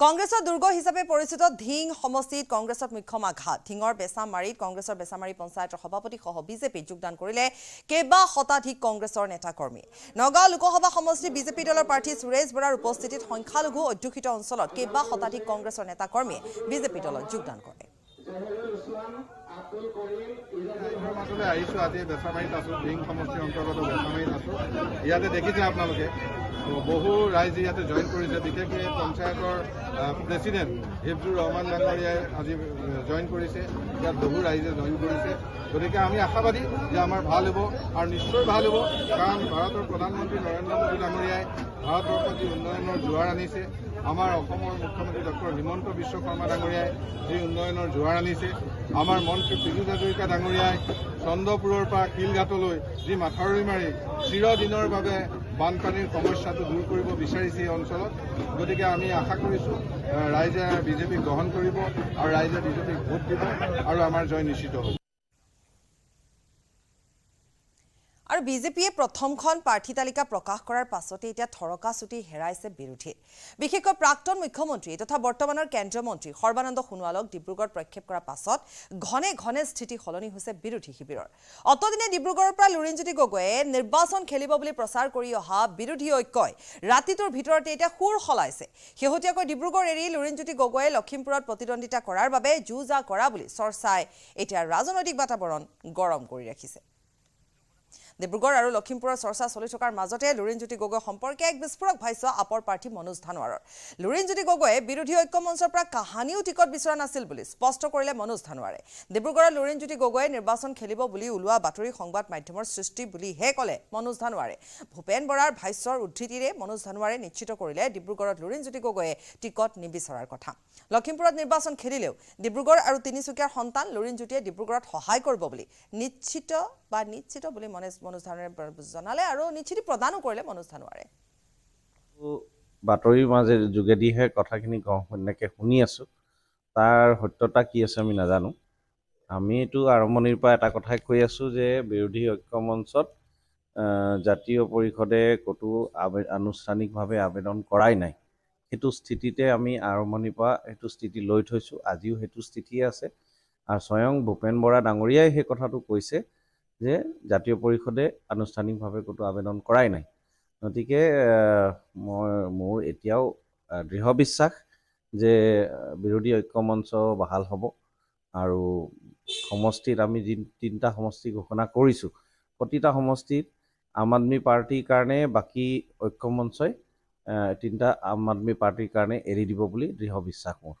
কংগ্ৰেছৰ দুৰ্গ হিচাপে পৰিচিত ধিং সমষ্টিত কংগ্ৰেছত মুখ্যম আঘাত ধিঙৰ বেচামাৰীত কংগ্ৰেছৰ বেচামাৰী পঞ্চায়তৰ সভাপতিসহ বিজেপিত যোগদান কৰিলে কেইবা শতাধিক কংগ্ৰেছৰ নেতাকৰ্মী নগাঁও লোকসভা সমষ্টিত বিজেপি দলৰ প্ৰাৰ্থী সুৰেশ বৰাৰ উপস্থিতিত সংখ্যালঘু অধ্যুষিত অঞ্চলত কেইবা শতাধিক কংগ্ৰেছৰ নেতাকৰ্মীয়ে বিজেপি দলত যোগদান কৰে
আহিছো আজি বেচামাৰীত আছো ভিং সমষ্টিৰ অন্তৰ্গত বেচামাৰীত আছো ইয়াতে দেখিছে আপোনালোকে বহু ৰাইজে ইয়াতে জইন কৰিছে বিশেষকৈ পঞ্চায়তৰ প্ৰেসিডেন্ট হিফজুৰ ৰহমান ডাঙৰীয়াই আজি জইন কৰিছে ইয়াত বহু ৰাইজে জইন কৰিছে গতিকে আমি আশাবাদী যে আমাৰ ভাল হব আৰু নিশ্চয় ভাল হব কাৰণ ভাৰতৰ প্ৰধানমন্ত্ৰী নৰেন্দ্ৰ মোদী ডাঙৰীয়াই ভাৰতবৰ্ষত যি উন্নয়নৰ জোৱাৰ আনিছে আমাৰ অসমৰ মুখ্যমন্ত্ৰী ডক্টৰ হিমন্ত বিশ্ব শৰ্মা ডাঙৰীয়াই যি উন্নয়নৰ জোৱাৰ আনিছে আমাৰ মন্ত্ৰী পীযুষ ডাঙৰীয়াই চন্দ্ৰপুৰৰ পৰা শিলঘাটলৈ যি মাথাউৰি মাৰি চিৰদিনৰ বাবে বানপানীৰ সমস্যাটো দূৰ কৰিব বিচাৰিছে এই অঞ্চলত গতিকে
আমি আশা কৰিছোঁ
ৰাইজে বিজেপি গ্ৰহণ কৰিব আৰু ৰাইজে বিজেপিক ভোট দিব আৰু আমাৰ জয় নিশ্চিত হ'ব
আৰু বিজেপিয়ে প্ৰথমখন প্ৰাৰ্থী তালিকা প্ৰকাশ কৰাৰ পাছতে এতিয়া থৰকা ছুটি হেৰাইছে বিৰোধী বিশেষকৈ প্ৰাক্তন মুখ্যমন্ত্ৰী তথা বৰ্তমানৰ কেন্দ্ৰীয় মন্ত্ৰী সৰ্বানন্দ সোণোৱালক ডিব্ৰুগড়ত প্ৰক্ষেপ কৰাৰ পাছত ঘনে ঘনে স্থিতি সলনি হৈছে বিৰোধী শিবিৰৰ অতদিনে ডিব্ৰুগড়ৰ পৰা লুৰিণজ্যোতি গগৈয়ে নিৰ্বাচন খেলিব বুলি প্ৰচাৰ কৰি অহা বিৰোধী ঐক্য ৰাতিটোৰ ভিতৰতে এতিয়া সুৰ সলাইছে শেহতীয়াকৈ ডিব্ৰুগড় এৰি লুৰিণজ্যোতি গগৈয়ে লখিমপুৰত লক্ষিমপুৰ প্ৰতিদ্বন্দ্বিতা কৰাৰ যুঁজা কৰা বুলি চৰ্চাই এতিয়া ৰাজনৈতিক বাতাবৰণ গৰম কৰি ৰাখিছে ডিব্ৰুগড় আৰু লখিমপুৰৰ চৰ্চা চলি থকাৰ মাজতে লুৰিণজ্যোতি গগৈ সম্পৰ্কে এক বিস্ফোৰক ভাষ্য আপৰ প্ৰাৰ্থী মনোজ ধানোৱাৰৰ লুৰিণজ্যোতি গগৈয়ে বিৰোধী ঐক্য মঞ্চৰ পৰা কাহানিও টিকট বিচৰা নাছিল বুলি স্পষ্ট কৰিলে মনোজ ধানোৱাৰে ডিব্ৰুগড়ৰ লুৰিণজ্যোতি গগৈয়ে নিৰ্বাচন খেলিব বুলি ওলোৱা বাতৰি সংবাদ মাধ্যমৰ সৃষ্টি বুলিহে ক'লে মনোজ ধানোৱাৰে ভূপেন বৰাৰ ভাষ্যৰ উদ্ধৃতিৰে মনোজ ধানোৱাৰে নিশ্চিত কৰিলে ডিব্ৰুগড়ত লুৰিণজ্যোতি গগৈয়ে টিকট নিবিচৰাৰ কথা লখিমপুৰত নিৰ্বাচন খেলিলেও ডিব্ৰুগড় আৰু তিনিচুকীয়াৰ সন্তান লুৰিণজ্যোতিয়ে ডিব্ৰুগড়ত সহায় কৰিব বুলি নিশ্চিত বা নিশ্চিত বুলি মনোজ মনোজ জনালে আৰু নিশ্চিত প্ৰদানো কৰিলে মনোজ ধানোৱাৰে
বাতৰিৰ মাজে যোগেদিহে কথাখিনি কওঁ এনেকৈ শুনি আছোঁ তাৰ সত্যতা কি আছে আমি নাজানো আমিতো আৰম্ভণিৰ পৰা এটা কথাই কৈ আছো যে বিৰোধী ঐক্য মঞ্চত জাতীয় পৰিষদে ক'তো আনুষ্ঠানিকভাৱে আবেদন কৰাই নাই সেইটো স্থিতিতে আমি আৰম্ভণিৰ পৰা সেইটো স্থিতি লৈ থৈছো আজিও সেইটো স্থিতিয়ে আছে আৰু স্বয়ং ভূপেন বৰা ডাঙৰীয়াই সেই কথাটো কৈছে যে জাতীয় পৰিষদে আনুষ্ঠানিকভাৱে ক'তো আবেদন কৰাই নাই গতিকে মই মোৰ এতিয়াও দৃঢ় বিশ্বাস যে বিৰোধী ঐক্য মঞ্চ বাহাল হ'ব আৰু সমষ্টিত আমি যি তিনিটা সমষ্টি ঘোষণা কৰিছোঁ প্ৰতিটা সমষ্টিত আম আদমি পাৰ্টীৰ কাৰণে বাকী ঐক্য মঞ্চই তিনিটা আম আদমি পাৰ্টীৰ কাৰণে এৰি দিব বুলি দৃঢ় বিশ্বাস মোৰ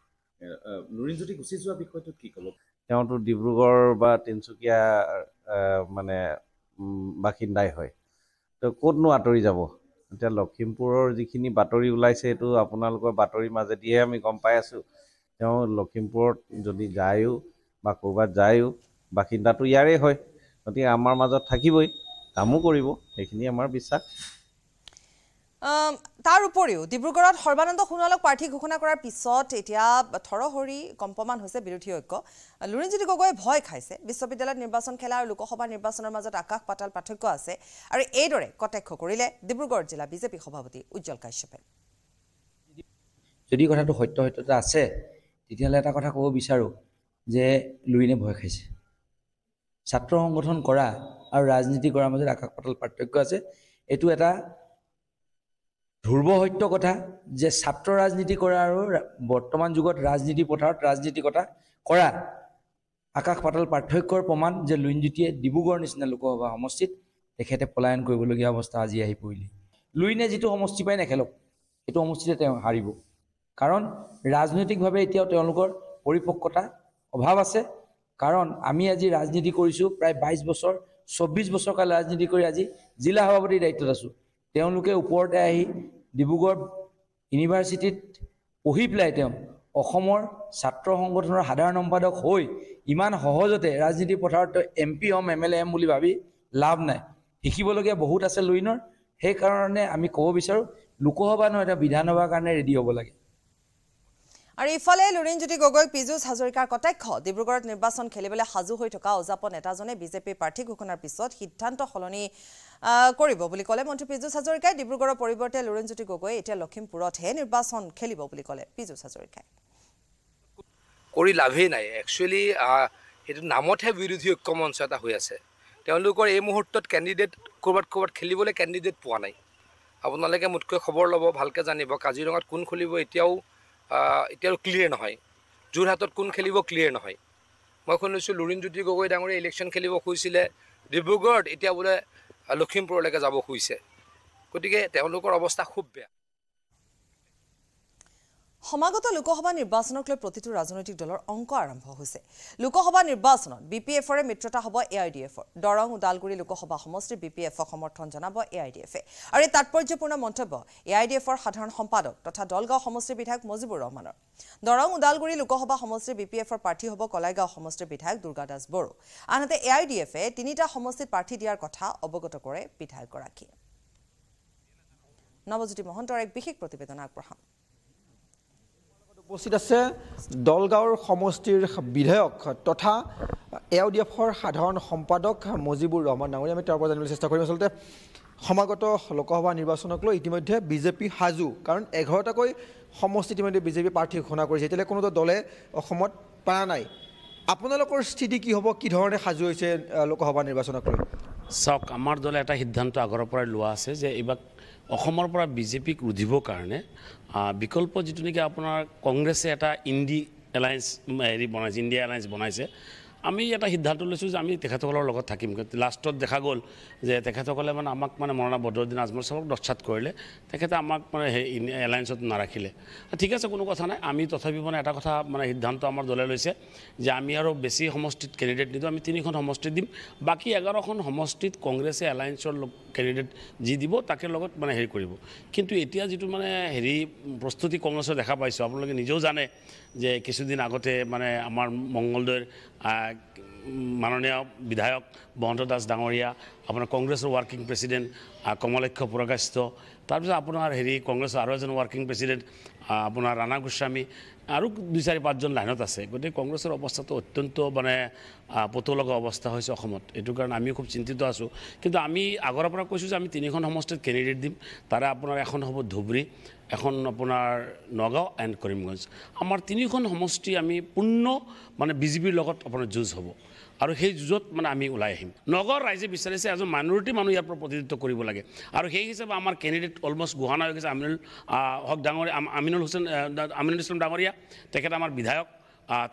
নুৰিণজ্যোতি গুচি যোৱা বিষয়টোত কি ক'ব তেওঁতো ডিব্ৰুগড় বা তিনিচুকীয়া মানে বাসিন্দাই হয় তো ক'তনো আঁতৰি যাব এতিয়া লখিমপুৰৰ যিখিনি বাতৰি ওলাইছে এইটো আপোনালোকৰ বাতৰিৰ মাজেদিয়ে আমি গম পাই আছোঁ তেওঁ লখিমপুৰত যদি যায়ো বা ক'ৰবাত যায়ো বাসিন্দাটো ইয়াৰে হয় গতিকে আমাৰ মাজত থাকিবই কামো কৰিব সেইখিনি আমাৰ বিশ্বাস
তাৰ উপৰিও ডিব্ৰুগড়ত সৰ্বানন্দ সোণোৱালক প্ৰাৰ্থী ঘোষণা কৰাৰ পিছত এতিয়া থৰহৰি কম্পমান হৈছে বিৰোধী ঐক্য লুৰিণজ্যোতি গগৈ ভয় খাইছে বিশ্ববিদ্যালয় নিৰ্বাচন খেলা আৰু লোকসভা নিৰ্বাচনৰ মাজত আকাশ পাতাল পাৰ্থক্য আছে আৰু এইদৰে কটাক্ষ কৰিলে ডিব্ৰুগড় জিলা বিজেপি সভাপতি উজ্জ্বল কাশ্যপে
যদি কথাটো সত্য সত্যতা আছে তেতিয়াহ'লে এটা কথা ক'ব বিচাৰোঁ যে লুৰিণে ভয় খাইছে ছাত্ৰ সংগঠন কৰা আৰু ৰাজনীতি কৰাৰ মাজত আকাশ পাতাল পাৰ্থক্য আছে এইটো এটা ধ্ৰুৱ সত্য কথা যে ছাত্ৰ ৰাজনীতি কৰা আৰু বৰ্তমান যুগত ৰাজনীতি পথাৰত ৰাজনীতি কথা কৰা আকাশ পাতাল পাৰ্থক্যৰ প্ৰমাণ যে লুইনজ্যোতিয়ে ডিব্ৰুগড় নিচিনা লোকসভা সমষ্টিত তেখেতে পলায়ন কৰিবলগীয়া অৱস্থা আজি আহি পৰিলে লুইনে যিটো সমষ্টি পায় নেখেলক সেইটো সমষ্টিতে তেওঁ হাৰিব কাৰণ ৰাজনৈতিকভাৱে এতিয়াও তেওঁলোকৰ পৰিপক্কতা অভাৱ আছে কাৰণ আমি আজি ৰাজনীতি কৰিছোঁ প্ৰায় বাইছ বছৰ চৌব্বিছ বছৰ কাল ৰাজনীতি কৰি আজি জিলা সভাপতিৰ দায়িত্বত আছোঁ তেওঁলোকে ওপৰতে আহি ডিব্ৰুগড় ইউনিভাৰ্চিটিত পঢ়ি পেলাই তেওঁ অসমৰ ছাত্ৰ সংগঠনৰ সাধাৰণ সম্পাদক হৈ ইমান সহজতে ৰাজনীতি পথাৰত এম পি হ'ম এম এল এ হ'ম বুলি ভাবি লাভ নাই শিকিবলগীয়া বহুত আছে লুইনৰ সেইকাৰণে আমি ক'ব বিচাৰোঁ লোকসভা নহয় এটা বিধানসভাৰ কাৰণে ৰেডি হ'ব
লাগে আৰু ইফালে লুৰিণজ্যোতি গগৈ পীযুষ হাজৰিকাৰ কটাক্ষ ডিব্ৰুগড়ত নিৰ্বাচন খেলিবলৈ সাজু হৈ থকা ওজাপ নেতাজনে বিজেপিৰ প্ৰাৰ্থী ঘোষণাৰ পিছত সিদ্ধান্ত সলনি কৰিব বুলি ক'লে মন্ত্ৰী পিজু হাজৰিকাই ডিব্ৰুগড়ৰ পৰিৱৰ্তে লুৰেণজ্যোতি গগৈ এতিয়া লখিমপুৰতহে নিৰ্বাচন খেলিব বুলি ক'লে পিজু হাজৰিকাই
কৰি লাভেই নাই একচুৱেলি সেইটো নামতহে বিৰোধী ঐক্য মঞ্চ এটা হৈ আছে তেওঁলোকৰ এই মুহূৰ্তত কেণ্ডিডেট ক'ৰবাত ক'ৰবাত খেলিবলৈ কেণ্ডিডেট পোৱা নাই আপোনালোকে মোতকৈ খবৰ ল'ব ভালকৈ জানিব কাজিৰঙাত কোন খুলিব এতিয়াও এতিয়াও ক্লিয়াৰ নহয় যোৰহাটত কোন খেলিব ক্লিয়াৰ নহয় মই শুনিছোঁ লুৰিণজ্যোতি গগৈ ডাঙৰীয়া ইলেকশ্যন খেলিব খুজিছিলে ডিব্ৰুগড়ত এতিয়া বোলে লখিমপুৰলৈকে যাব খুজিছে গতিকে তেওঁলোকৰ অৱস্থা খুব বেয়া
সমাগত লোকসভা নিৰ্বাচনক লৈ প্ৰতিটো ৰাজনৈতিক দলৰ অংক আৰম্ভ হৈছে লোকসভা নিৰ্বাচনত বি পি এফৰে মিত্ৰতা হ'ব এ আই ডি এফৰ দৰং ওদালগুৰি লোকসভা সমষ্টিৰ বি পি এফক সমৰ্থন জনাব এ আই ডি এফে আৰু এই তাৎপৰ্যপূৰ্ণ মন্তব্য এ আই ডি এফৰ সাধাৰণ সম্পাদক তথা দলগাঁও সমষ্টিৰ বিধায়ক মজিবুৰ ৰহমানৰ দৰং ওদালগুৰি লোকসভা সমষ্টিৰ বি পি এফৰ প্ৰাৰ্থী হ'ব কলাইগাঁও সমষ্টিৰ বিধায়ক দুৰ্গা দাস বড়ো আনহাতে এ আই ডি এফে তিনিটা সমষ্টিত প্ৰাৰ্থী দিয়াৰ কথা অৱগত কৰে বিধায়কগৰাকীয়ে নৱজ্যোতি মহন্তৰ এক বিশেষ প্ৰতিবেদন আগবঢ়াম
উপস্থিত আছে দলগাঁৱৰ সমষ্টিৰ বিধায়ক তথা এ আই ডি এফৰ সাধাৰণ সম্পাদক মজিবুৰ ৰহমান ডাঙৰীয়া আমি তেওঁৰ পৰা জানিবলৈ চেষ্টা কৰিম আচলতে সমাগত লোকসভা নিৰ্বাচনক লৈ ইতিমধ্যে বিজেপি সাজু কাৰণ এঘাৰটাকৈ সমষ্টি ইতিমধ্যে বিজেপি প্ৰাৰ্থী ঘোষণা কৰিছে এতিয়ালৈ কোনো এটা দলে অসমত পৰা নাই আপোনালোকৰ স্থিতি কি হ'ব কি ধৰণে সাজু হৈছে লোকসভা নিৰ্বাচনক লৈ
চাওক আমাৰ দলে এটা সিদ্ধান্ত আগৰ পৰাই লোৱা আছে যে এইবাৰ অসমৰ পৰা বিজেপিক ৰুধিবৰ কাৰণে বিকল্প যিটো নেকি আপোনাৰ কংগ্ৰেছে এটা ইণ্ডি এলায়েঞ্চ হেৰি বনাইছে ইণ্ডিয়া এলায়েঞ্চ বনাইছে আমি এটা সিদ্ধান্ত লৈছোঁ যে আমি তেখেতসকলৰ লগত থাকিম লাষ্টত দেখা গ'ল যে তেখেতসকলে মানে আমাক মানে মৰণা বদৰুদ্দিন আজমল চাহক দচ্ছাত কৰিলে তেখেতে আমাক মানে সেই এলায়েঞ্চত নাৰাখিলে ঠিক আছে কোনো কথা নাই আমি তথাপি মানে এটা কথা মানে সিদ্ধান্ত আমাৰ দলে লৈছে যে আমি আৰু বেছি সমষ্টিত কেণ্ডিডেট নিদিওঁ আমি তিনিখন সমষ্টিত দিম বাকী এঘাৰখন সমষ্টিত কংগ্ৰেছে এলায়েঞ্চৰ কেণ্ডিডেট যি দিব তাকে লগত মানে হেৰি কৰিব কিন্তু এতিয়া যিটো মানে হেৰি প্ৰস্তুতি কংগ্ৰেছৰ দেখা পাইছোঁ আপোনালোকে নিজেও জানে যে কিছুদিন আগতে মানে আমাৰ মংগলদৈৰ মাননীয় বিধায়ক মহন্ত দাস ডাঙৰীয়া আপোনাৰ কংগ্ৰেছৰ ৱাৰ্কিং প্ৰেচিডেণ্ট কমলক্ষ পুৰকাস্থ তাৰপিছত আপোনাৰ হেৰি কংগ্ৰেছৰ আৰু এজন ৱৰ্কিং প্ৰেচিডেণ্ট আপোনাৰ ৰাণা গোস্বামী আৰু দুই চাৰি পাঁচজন লাইনত আছে গতিকে কংগ্ৰেছৰ অৱস্থাটো অত্যন্ত মানে পতলগা অৱস্থা হৈছে অসমত এইটো কাৰণে আমিও খুব চিন্তিত আছোঁ কিন্তু আমি আগৰ পৰা কৈছোঁ যে আমি তিনিখন সমষ্টিত কেণ্ডিডেট দিম তাৰে আপোনাৰ এখন হ'ব ধুবুৰী এখন আপোনাৰ নগাঁও এণ্ড কৰিমগঞ্জ আমাৰ তিনিখন সমষ্টি আমি পূৰ্ণ মানে বিজেপিৰ লগত আপোনাৰ যুঁজ হ'ব আৰু সেই যুঁজত মানে আমি ওলাই আহিম নগৰ ৰাইজে বিচাৰিছে এজন মাইনৰিটি মানুহ ইয়াৰ পৰা প্ৰতিনিধিত্ব কৰিব লাগে আৰু সেই হিচাপে আমাৰ কেণ্ডিডেট অলমষ্ট গোহানা হৈ গৈছে আমিনুল হক ডাঙৰীয়া আমিনুল হুছেইন আমিনুল ইছলাম ডাঙৰীয়া তেখেত আমাৰ বিধায়ক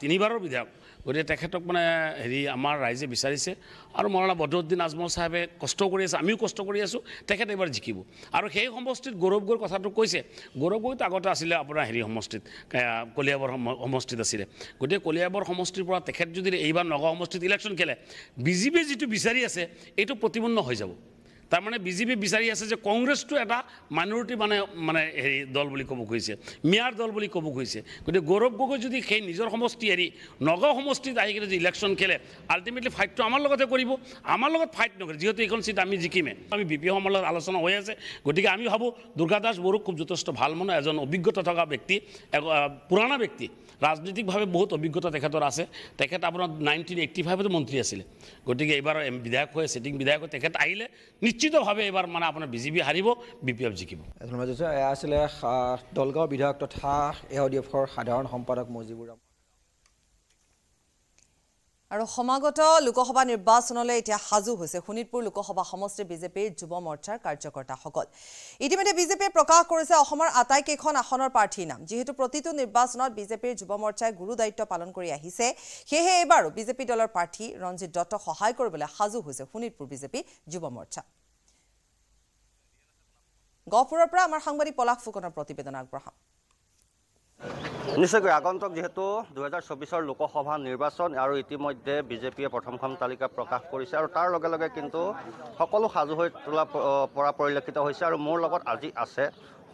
তিনিবাৰৰ বিধায়ক গতিকে তেখেতক মানে হেৰি আমাৰ ৰাইজে বিচাৰিছে আৰু মৰণা বদৰুদ্দিন আজমল চাহাবে কষ্ট কৰি আছে আমিও কষ্ট কৰি আছোঁ তেখেত এইবাৰ জিকিব আৰু সেই সমষ্টিত গৌৰৱ গৈ কথাটো কৈছে গৌৰৱ গৈতো আগতে আছিলে আপোনাৰ হেৰি সমষ্টিত কলিয়াবৰ সমষ্টিত আছিলে গতিকে কলিয়াবৰ সমষ্টিৰ পৰা তেখেত যদি এইবাৰ নগাঁও সমষ্টিত ইলেকশ্যন খেলে বিজেপিয়ে যিটো বিচাৰি আছে এইটো প্ৰতিপন্ন হৈ যাব তাৰমানে বিজেপি বিচাৰি আছে যে কংগ্ৰেছটো এটা মাইনৰিটি মানে মানে হেৰি দল বুলি ক'ব খুজিছে মেয়াৰ দল বুলি ক'ব খুজিছে গতিকে গৌৰৱ গগৈ যদি সেই নিজৰ সমষ্টি এৰি নগাঁও সমষ্টিত আহি কিনে যদি ইলেকশ্যন খেলে আল্টিমেটলি ফাইটটো আমাৰ লগতে কৰিব আমাৰ লগত ফাইট নকৰে যিহেতু এইখন চিট আমি জিকিমে আমি বি পি সমল আলোচনা হৈ আছে গতিকে আমি ভাবোঁ দুৰ্গা দাস বড়ো খুব যথেষ্ট ভাল মানুহ এজন অভিজ্ঞতা থকা ব্যক্তি পুৰণা ব্যক্তি ৰাজনৈতিকভাৱে বহুত অভিজ্ঞতা তেখেতৰ আছে তেখেত আপোনাৰ নাইণ্টিন এইটি ফাইভতো মন্ত্ৰী আছিলে গতিকে এইবাৰ বিধায়ক হৈ চিটিং বিধায়ক হৈ তেখেত আহিলে নিশ্চয় নিশ্চিতভাৱে এইবাৰ মানে আপোনাৰ বিজেপি হাৰিব বি পি এফ জিকিব
এয়া আছিলে দলগাঁও বিধায়ক তথা এ ডি এফৰ সাধাৰণ সম্পাদক মজিবুৰ ৰাম
আৰু সমাগত লোকসভা নিৰ্বাচনলৈ এতিয়া সাজু হৈছে শোণিতপুৰ লোকসভা সমষ্টিৰ বিজেপিৰ যুৱ মৰ্চাৰ কাৰ্যকৰ্তাসকল ইতিমধ্যে বিজেপিয়ে প্ৰকাশ কৰিছে অসমৰ আটাইকেইখন আসনৰ প্ৰাৰ্থীৰ নাম যিহেতু প্ৰতিটো নিৰ্বাচনত বিজেপিৰ যুৱ মৰ্চাই গুৰু দায়িত্ব পালন কৰি আহিছে সেয়েহে এইবাৰো বিজেপি দলৰ প্ৰাৰ্থী ৰঞ্জিত দত্তক সহায় কৰিবলৈ সাজু হৈছে শোণিতপুৰ বিজেপি যুৱ মৰ্চা গহপুৰৰ পৰা আমাৰ সাংবাদিক পলাশ ফুকনৰ প্ৰতিবেদন আগবঢ়াম
নিশ্চয়কৈ আগন্তুক যিহেতু দুহেজাৰ চৌবিছৰ লোকসভা নিৰ্বাচন আৰু ইতিমধ্যে বিজেপিয়ে প্ৰথমখন তালিকা প্ৰকাশ কৰিছে আৰু তাৰ লগে লগে কিন্তু সকলো সাজু হৈ তোলা পৰা পৰিলক্ষিত হৈছে আৰু মোৰ লগত আজি আছে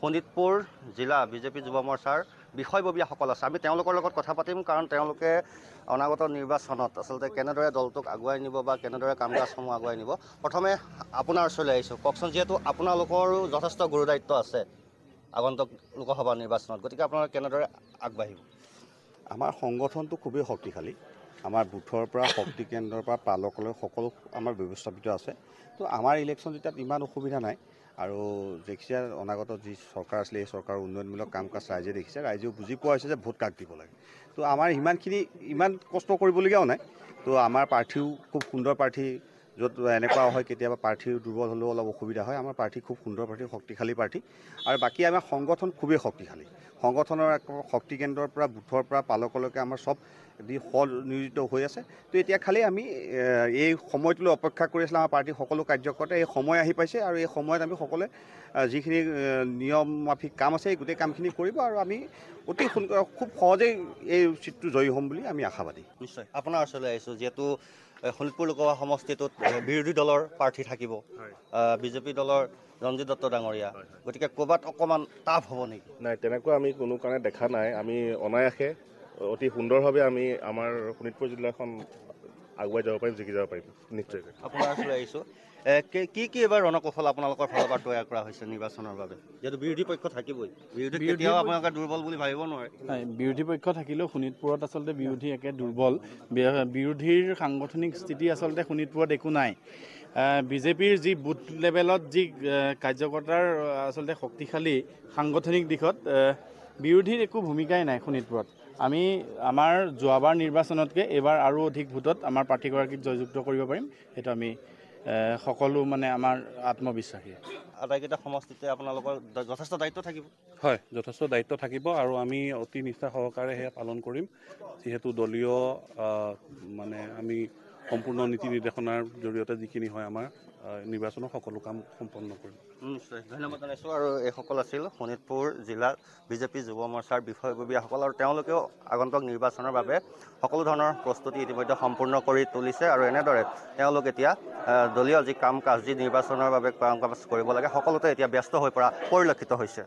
শোণিতপুৰ জিলা বিজেপি যুৱ মৰ্চাৰ বিষয়ববীয়াসকল আছে আমি তেওঁলোকৰ লগত কথা পাতিম কাৰণ তেওঁলোকে অনাগত নিৰ্বাচনত আচলতে কেনেদৰে দলটোক আগুৱাই নিব বা কেনেদৰে কাম কাজসমূহ আগুৱাই নিব প্ৰথমে আপোনাৰ ওচৰলৈ আহিছোঁ কওকচোন যিহেতু আপোনালোকৰো যথেষ্ট গুৰুদায়িত্ব আছে আগন্তুক লোকসভা নিৰ্বাচনত গতিকে আপোনালোকে কেনেদৰে আগবাঢ়িব আমাৰ সংগঠনটো খুবেই শক্তিশালী আমাৰ বুথৰ পৰা শক্তি কেন্দ্ৰৰ পৰা পালকলৈ সকলো আমাৰ ব্যৱস্থাপিত আছে তো আমাৰ ইলেকশ্যন যেতিয়া ইমান অসুবিধা নাই আৰু দেখিছে অনাগত যি চৰকাৰ আছিলে এই চৰকাৰৰ উন্নয়নমূলক কাম কাজ ৰাইজে দেখিছে ৰাইজেও বুজি পোৱা হৈছে যে ভোট কাক দিব লাগে তো আমাৰ সিমানখিনি ইমান কষ্ট কৰিবলগীয়াও নাই তো আমাৰ প্ৰাৰ্থীও খুব সুন্দৰ প্ৰাৰ্থী য'ত এনেকুৱা হয় কেতিয়াবা প্ৰাৰ্থীৰ দুৰ্বল হ'লেও অলপ অসুবিধা হয় আমাৰ প্ৰাৰ্থী খুব সুন্দৰ প্ৰাৰ্থী শক্তিশালী প্ৰাৰ্থী আৰু বাকী আমাৰ সংগঠন খুবেই শক্তিশালী সংগঠনৰ শক্তি কেন্দ্ৰৰ পৰা বুথৰ পৰা পালকলৈকে আমাৰ চব দি সনিয়োজিত হৈ আছে তো এতিয়া খালি আমি এই সময়টোলৈ অপেক্ষা কৰি আছিলোঁ আমাৰ পাৰ্টীৰ সকলো কাৰ্যকৰ্তাই এই সময় আহি পাইছে আৰু এই সময়ত আমি সকলোৱে যিখিনি নিয়ম মাফিক কাম আছে এই গোটেই কামখিনি কৰিব আৰু আমি অতি সোনকালে খুব সহজেই এই চিটটো জয়ী হ'ম বুলি আমি আশাবাদী নিশ্চয় আপোনাৰ ওচৰলৈ আহিছোঁ যিহেতু শোণিতপুৰ লোকসভা সমষ্টিটোত বিৰোধী দলৰ প্ৰাৰ্থী থাকিব বিজেপি দলৰ ৰঞ্জিত দত্ত ডাঙৰীয়া গতিকে ক'ৰবাত অকণমান টাফ হ'ব নেকি নাই তেনেকুৱা আমি কোনো কাৰণে দেখা নাই আমি অনায়াসে অতি সুন্দৰভাৱে আমি আমাৰ শোণিতপুৰ জিলাখন আগুৱাই যাব পাৰিম জিকি যাব পাৰিম নিশ্চয়কৈ আপোনাৰ আহিছোঁ কি কি এবাৰ ৰণকৌশল আপোনালোকৰ ফালৰ পৰা তৈয়াৰ কৰা হৈছে নিৰ্বাচনৰ বাবে যিহেতু বিৰোধী পক্ষ থাকিবই বিৰোধী আপোনালোকে দুৰ্বল বুলি ভাবিব নোৱাৰে
বিৰোধী পক্ষ থাকিলেও শোণিতপুৰত আচলতে বিৰোধী একে দুৰ্বল বিৰোধীৰ সাংগঠনিক স্থিতি আচলতে শোণিতপুৰত একো নাই বিজেপিৰ যি বুথ লেভেলত যি কাৰ্যকৰ্তাৰ আচলতে শক্তিশালী সাংগঠনিক দিশত বিৰোধীৰ একো ভূমিকাই নাই শোণিতপুৰত আমি আমাৰ যোৱাবাৰ নিৰ্বাচনতকৈ এইবাৰ আৰু অধিক ভোটত আমাৰ প্ৰাৰ্থীগৰাকীক জয়যুক্ত কৰিব পাৰিম সেইটো আমি সকলো মানে আমাৰ আত্মবিশ্বাসী
আটাইকেইটা সমষ্টিতে আপোনালোকৰ যথেষ্ট দায়িত্ব থাকিব
হয় যথেষ্ট দায়িত্ব থাকিব আৰু আমি অতি নিষ্ঠা সহকাৰে সেয়া পালন কৰিম যিহেতু দলীয় মানে আমি সম্পূৰ্ণ নীতি নিৰ্দেশনাৰ জৰিয়তে যিখিনি হয় আমাৰ নিৰ্বাচনৰ সকলো কাম
সম্পন্ন কৰিম নিশ্চয় ধন্যবাদ জনাইছোঁ আৰু এইসকল আছিল শোণিতপুৰ জিলাৰ বিজেপি যুৱ মৰ্চাৰ বিষয়ববীয়াসকল আৰু তেওঁলোকেও আগন্তুক নিৰ্বাচনৰ বাবে সকলো ধৰণৰ প্ৰস্তুতি ইতিমধ্যে সম্পূৰ্ণ কৰি তুলিছে আৰু এনেদৰে তেওঁলোক এতিয়া দলীয় যি কাম কাজ যি নিৰ্বাচনৰ বাবে কাম কাজ কৰিব লাগে সকলোতে এতিয়া ব্যস্ত হৈ পৰা পৰিলক্ষিত হৈছে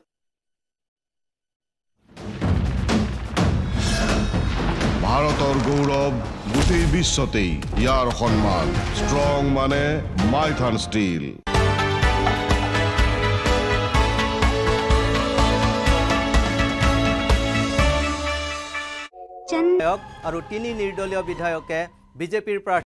ভাৰতৰ গৌৰৱ গোটেই বিশ্বতেই
ইয়াৰ সন্মান ষ্ট্ৰং মানে মাইথান ষ্টীল
আৰু তিনি নিৰ্দলীয় বিধায়কে
বিজেপিৰ প্ৰাৰ্থী